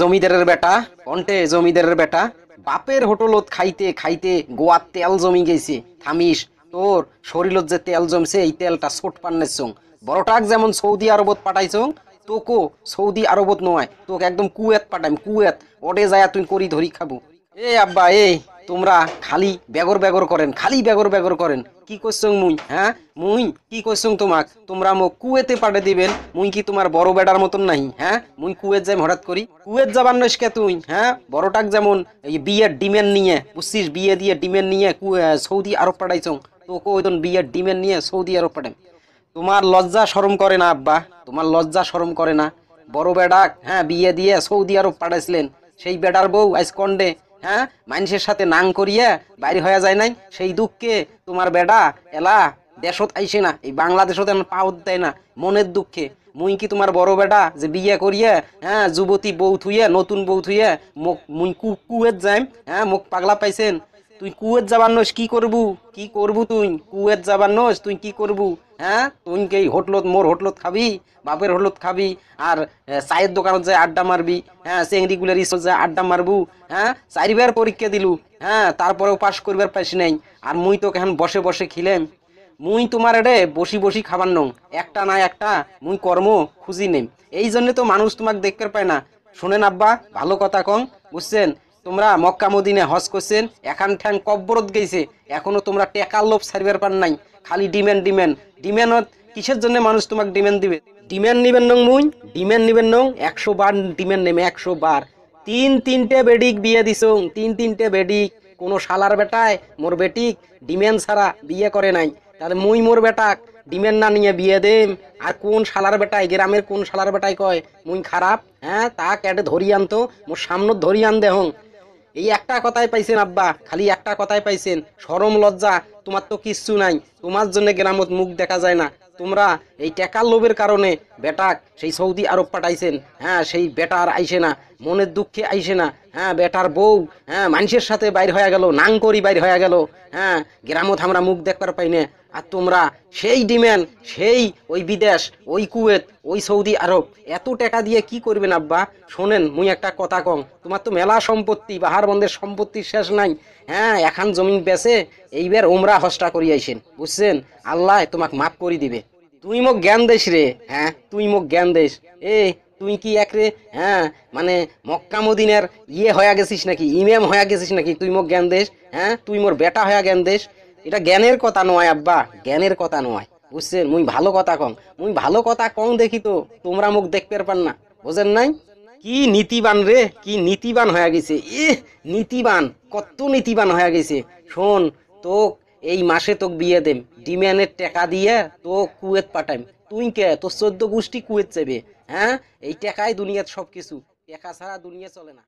জমিদারের বেটা কন্টে জমিদারের বেটা বাপের হোটলত খাইতে খাইতে গোয়ার তেল জমি গেছে থামিস তোর শরীরত যে তেল জমছে এই তেলটা ছোট পান্নের সঙ্গ বড়টাক যেমন সৌদি আরবত পাঠাইছং তোকো সৌদি আরবত নয় তোকে একদম কুয়েত পাঠাইম কুয়েত ওটে যায় তুই করি ধরি খাবো এ আব্বা এই তোমরা খালি বেগর বেগর করেন খালি বেগর বেগর করেন কি করছং মুই হ্যাঁ মুই কি করছং তোমাক তোমরা মো কুয়েতে পাঠিয়ে দিবেন মুই কি তোমার বড় বেডার মতন নাই হ্যাঁ মুই কুয়েত যাই হঠাৎ করি কুয়েত যাবার কে তুই হ্যাঁ বড়টাক যেমন এই বিয়ের ডিমেন নিয়ে বুঝছিস বিয়ে দিয়ে ডিমেন নিয়ে সৌদি আরব পাঠাইছং তোকে ওই বিয়ের ডিমেন নিয়ে সৌদি আরব পাঠাই তোমার লজ্জা সরম করে না আব্বা তোমার লজ্জা সরম করে না বড় বেডাক হ্যাঁ বিয়ে দিয়ে সৌদি আরব পাঠাইছিলেন সেই বেটার বউ আইস কন্ডে হ্যাঁ মানুষের সাথে নাং করিয়া বাইরে হয়ে যায় নাই সেই দুঃখে তোমার বেডা এলা দেশত আইসে না এই বাংলাদেশত পাও দেয় না মনের দুঃখে মুই কি তোমার বড় বেটা যে বিয়ে করিয়া হ্যাঁ যুবতী বউ থুইয়া নতুন বউ থুইয়া মোক মুই কুয়েত যাইম হ্যাঁ মোক পাগলা পাইছেন তুই কুয়েত যাবার নস কি করবু কি করবু তুই কুয়েত যাবার নস তুই কি করবু হ্যাঁ তুই কি হোটলত মোর হোটলত খাবি বাপের হোটলত খাবি আর চায়ের দোকানত যায় আড্ডা মারবি হ্যাঁ রেগুলার ইস যায় আড্ডা মারবু হ্যাঁ চারিবার পরীক্ষা দিলু হ্যাঁ তারপরেও পাস করবার পাইছি নাই আর মুই তো কেন বসে বসে খিলেম মুই তোমার রে বসি বসি খাবার নং একটা না একটা মুই কর্ম খুঁজি নেম এই জন্য তো মানুষ তোমাকে দেখতে পায় না শোনেন আব্বা ভালো কথা কং বুঝছেন তোমরা মক্কা মদিনে হজ করছেন এখান ঠ্যাং কব্বরত গেছে এখনো তোমরা টেকা লোভ সারিবার পান নাই খালি ডিমেন্ড ডিমেন ডিমেনত কিসের জন্য মানুষ তোমাকে ডিমেন্ড দিবে ডিমেন্ড নিবেন নং মুই ডিমেন্ড নিবেন নং একশো বার ডিমেন্ড নেমে একশো বার তিন তিনটে বেডিক বিয়ে দিছ তিন তিনটে বেডিক কোনো শালার বেটায় মোর বেটিক ডিমেন ছাড়া বিয়ে করে নাই তাহলে মুই মোর বেটাক ডিমেন না নিয়ে বিয়ে দেম আর কোন শালার বেটায় গ্রামের কোন শালার বেটায় কয় মুই খারাপ হ্যাঁ তা ক্যাটে ধরিয়ে আনতো মোর সামনে ধরিয়ে আন দেহং এই একটা কথাই পাইছেন আব্বা খালি একটা কথাই পাইছেন সরম লজ্জা তোমার তো কিচ্ছু নাই তোমার জন্য গ্রামত মুখ দেখা যায় না তোমরা এই টেকার লোভের কারণে বেটাক সেই সৌদি আরব পাঠাইছেন হ্যাঁ সেই বেটার আইসে না মনের দুঃখে আইসে না হ্যাঁ বেটার বউ হ্যাঁ মানুষের সাথে বাইর হয়ে গেল নাং করি বাইর হয়ে গেল হ্যাঁ গ্রামত আমরা মুখ দেখবার পাইনে আর তোমরা সেই ডিম্যান্ড সেই ওই বিদেশ ওই কুয়েত ওই সৌদি আরব এত টাকা দিয়ে কি করবেন আব্বা শোনেন মুই একটা কথা কম তোমার তো মেলা সম্পত্তি বাহার বন্ধের সম্পত্তি শেষ নাই হ্যাঁ এখন জমিন বেছে এইবার ওমরা হস্টা আইসেন বুঝছেন আল্লাহ তোমাক মাফ করি দিবে তুই মোক জ্ঞান দেশ রে হ্যাঁ তুই মোক জ্ঞান দেশ এ তুই কি একরে হ্যাঁ মানে মক্কা মদিনের ইয়ে হয়ে গেছিস নাকি ইমাম হয়ে গেছিস নাকি তুই মোক জ্ঞান দেশ হ্যাঁ তুই মোর বেটা হয়ে জ্ঞান দেশ এটা জ্ঞানের কথা নয় আব্বা জ্ঞানের কথা নয় বুঝছেন মুই ভালো কথা কং মুই ভালো কথা কং দেখি তো তোমরা মুখ দেখতে পার না বোঝেন নাই কি নীতিবান রে কি নীতিবান হয়ে গেছে এ নীতিবান কত নীতিবান হয়ে গেছে শোন তোক এই মাসে তোক বিয়ে দেম ডিম্যানের টাকা দিয়ে তো কুয়েত পাঠাইম তুই কে তোর চোদ্দ গোষ্ঠী কুয়েত যাবে হ্যাঁ এই টাকাই দুনিয়ার সব কিছু টাকা ছাড়া দুনিয়া চলে না